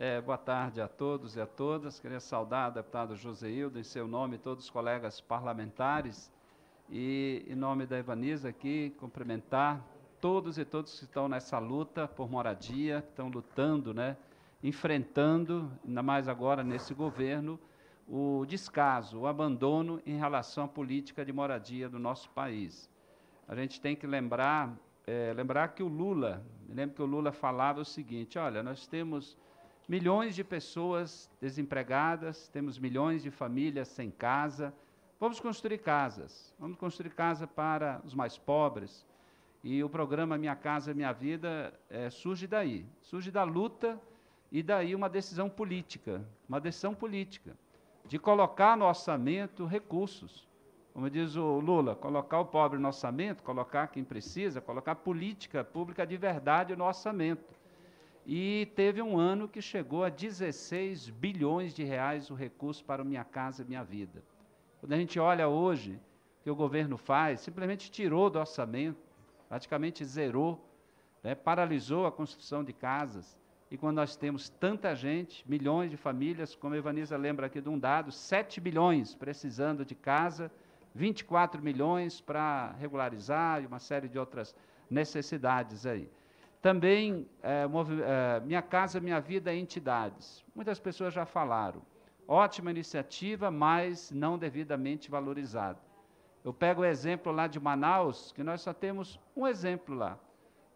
É, boa tarde a todos e a todas. Queria saudar o deputado José Hildo em seu nome, todos os colegas parlamentares. E, em nome da Ivaniza aqui, cumprimentar todos e todos que estão nessa luta por moradia, que estão lutando, né, enfrentando, ainda mais agora nesse governo, o descaso, o abandono em relação à política de moradia do nosso país. A gente tem que lembrar, é, lembrar que o Lula, lembro que o Lula falava o seguinte: olha, nós temos milhões de pessoas desempregadas, temos milhões de famílias sem casa. Vamos construir casas, vamos construir casa para os mais pobres. E o programa Minha Casa Minha Vida é, surge daí surge da luta e daí uma decisão política uma decisão política de colocar no orçamento recursos. Como diz o Lula, colocar o pobre no orçamento, colocar quem precisa, colocar política pública de verdade no orçamento. E teve um ano que chegou a 16 bilhões de reais o recurso para o Minha Casa Minha Vida. Quando a gente olha hoje o que o governo faz, simplesmente tirou do orçamento, praticamente zerou, né, paralisou a construção de casas. E quando nós temos tanta gente, milhões de famílias, como a Ivaniza lembra aqui de um dado, 7 bilhões precisando de casa, 24 milhões para regularizar e uma série de outras necessidades aí. Também, é, é, Minha Casa Minha Vida Entidades. Muitas pessoas já falaram. Ótima iniciativa, mas não devidamente valorizada. Eu pego o exemplo lá de Manaus, que nós só temos um exemplo lá,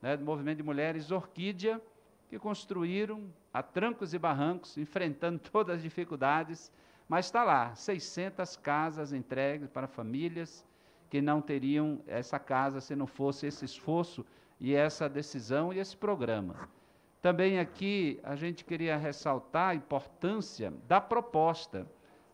né, do movimento de mulheres Orquídea, que construíram a trancos e barrancos, enfrentando todas as dificuldades, mas está lá, 600 casas entregues para famílias que não teriam essa casa se não fosse esse esforço e essa decisão e esse programa. Também aqui a gente queria ressaltar a importância da proposta,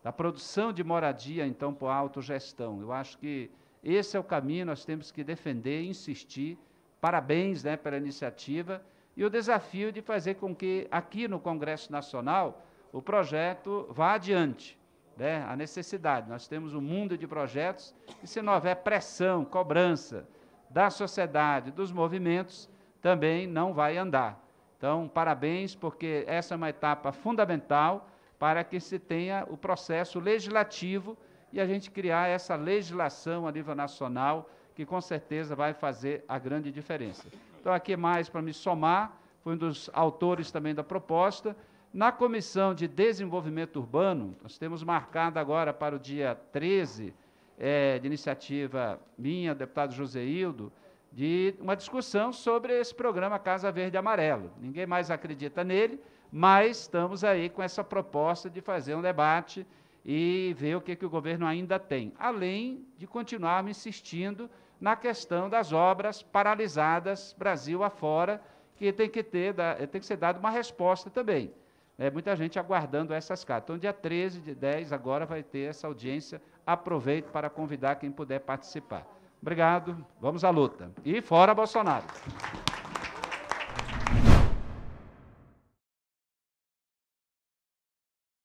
da produção de moradia, então, por autogestão. Eu acho que esse é o caminho, nós temos que defender, insistir. Parabéns né, pela iniciativa e o desafio de fazer com que aqui no Congresso Nacional o projeto vá adiante. Né? A necessidade. Nós temos um mundo de projetos e se não houver pressão, cobrança, da sociedade, dos movimentos, também não vai andar. Então, parabéns, porque essa é uma etapa fundamental para que se tenha o processo legislativo e a gente criar essa legislação a nível nacional, que com certeza vai fazer a grande diferença. Então, aqui mais para me somar, foi um dos autores também da proposta. Na Comissão de Desenvolvimento Urbano, nós temos marcado agora para o dia 13 é, de iniciativa minha, deputado José Hildo, de uma discussão sobre esse programa Casa Verde Amarelo. Ninguém mais acredita nele, mas estamos aí com essa proposta de fazer um debate e ver o que, que o governo ainda tem, além de continuarmos insistindo na questão das obras paralisadas Brasil afora, que tem que, ter, tem que ser dada uma resposta também é, muita gente aguardando essas cartas. Então, dia 13 de 10, agora vai ter essa audiência. Aproveito para convidar quem puder participar. Obrigado, vamos à luta. E fora Bolsonaro!